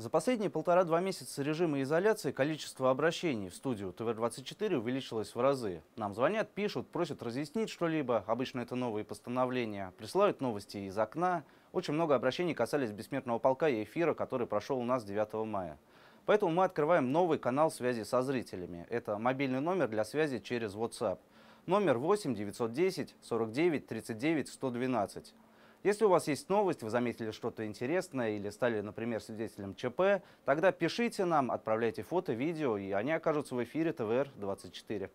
За последние полтора-два месяца режима изоляции количество обращений в студию тв 24 увеличилось в разы. Нам звонят, пишут, просят разъяснить что-либо. Обычно это новые постановления. Присылают новости из окна. Очень много обращений касались бессмертного полка и эфира, который прошел у нас 9 мая. Поэтому мы открываем новый канал связи со зрителями. Это мобильный номер для связи через WhatsApp. Номер 8 910 49 39 112. Если у вас есть новость, вы заметили что-то интересное или стали, например, свидетелем ЧП, тогда пишите нам, отправляйте фото, видео, и они окажутся в эфире ТВР 24.